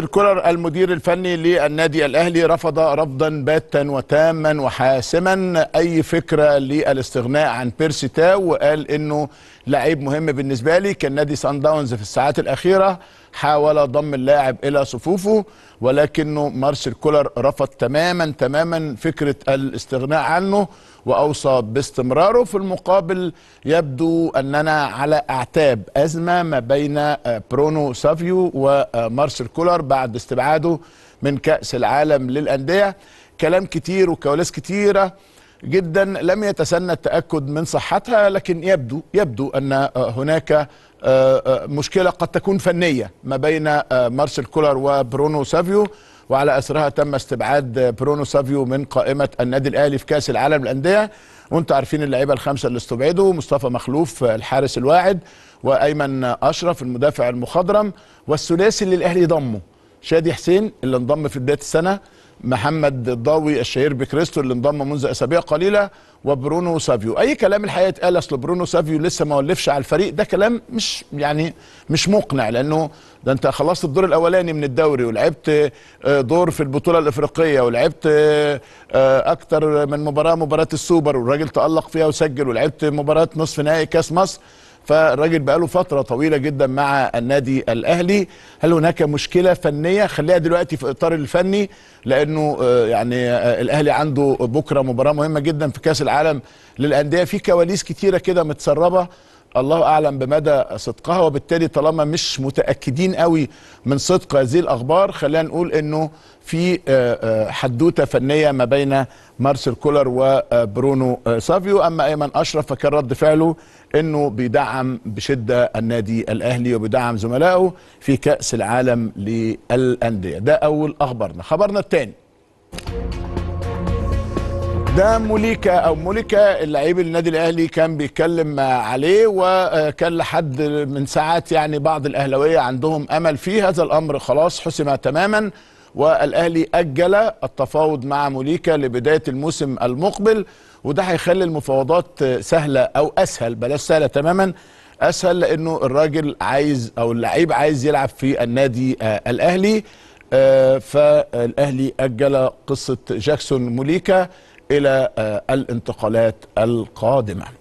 ناصر كولر المدير الفني للنادي الاهلي رفض رفضا باتا وتاما وحاسما اي فكره للاستغناء عن بيرسي تاو وقال انه لعيب مهم بالنسبه لي كان نادي سان داونز في الساعات الاخيره حاول ضم اللاعب الى صفوفه ولكنه مارسيل كولر رفض تماما تماما فكره الاستغناء عنه واوصى باستمراره في المقابل يبدو اننا على اعتاب ازمه ما بين آه، برونو سافيو ومارسيل آه، كولر بعد استبعاده من كاس العالم للانديه كلام كتير وكواليس كتيره جدا لم يتسنى التاكد من صحتها لكن يبدو يبدو ان آه، هناك مشكله قد تكون فنيه ما بين مارسيل كولر وبرونو سافيو وعلى اثرها تم استبعاد برونو سافيو من قائمه النادي الاهلي في كاس العالم للانديه وانتم عارفين اللعيبه الخمسه اللي استبعدوا مصطفى مخلوف الحارس الواعد وايمن اشرف المدافع المخضرم والثلاثي اللي الاهلي ضمه شادي حسين اللي انضم في بدايه السنه محمد الضاوي الشهير بكريستو اللي انضم منذ اسابيع قليله وبرونو سافيو اي كلام الحقيقه اتقال اصل برونو سافيو لسه ما ولفش على الفريق ده كلام مش يعني مش مقنع لانه ده انت خلصت الدور الاولاني من الدوري ولعبت آه، دور في البطوله الافريقيه ولعبت آه، آه، اكتر من مباراه مباراه السوبر والراجل تالق فيها وسجل ولعبت مباراه نصف نهائي كاس مصر فالراجل بقاله فتره طويله جدا مع النادي الاهلي هل هناك مشكله فنيه خليها دلوقتي في اطار الفني لانه آه، يعني آه، الاهلي عنده بكره مباراه مهمه جدا في كاس العالم للانديه في كواليس كتيره كده متسربه الله اعلم بمدى صدقها وبالتالي طالما مش متاكدين قوي من صدق هذه الاخبار خلينا نقول انه في آه، آه، حدوته فنيه ما بين مارسيل كولر وبرونو آه، سافيو اما ايمن اشرف فكان رد فعله انه بيدعم بشده النادي الاهلي وبيدعم زملائه في كاس العالم للانديه ده اول اخبارنا خبرنا الثاني ده موليكا او موليكا اللعيب النادي الاهلي كان بيتكلم عليه وكان لحد من ساعات يعني بعض الاهلاويه عندهم امل فيه هذا الامر خلاص حسم تماما والاهلي اجل التفاوض مع موليكا لبدايه الموسم المقبل وده هيخلي المفاوضات سهله او اسهل بلاش سهله تماما اسهل لانه الراجل عايز او اللعيب عايز يلعب في النادي الاهلي آه، فالاهلي اجل قصه جاكسون موليكا الى آه، الانتقالات القادمه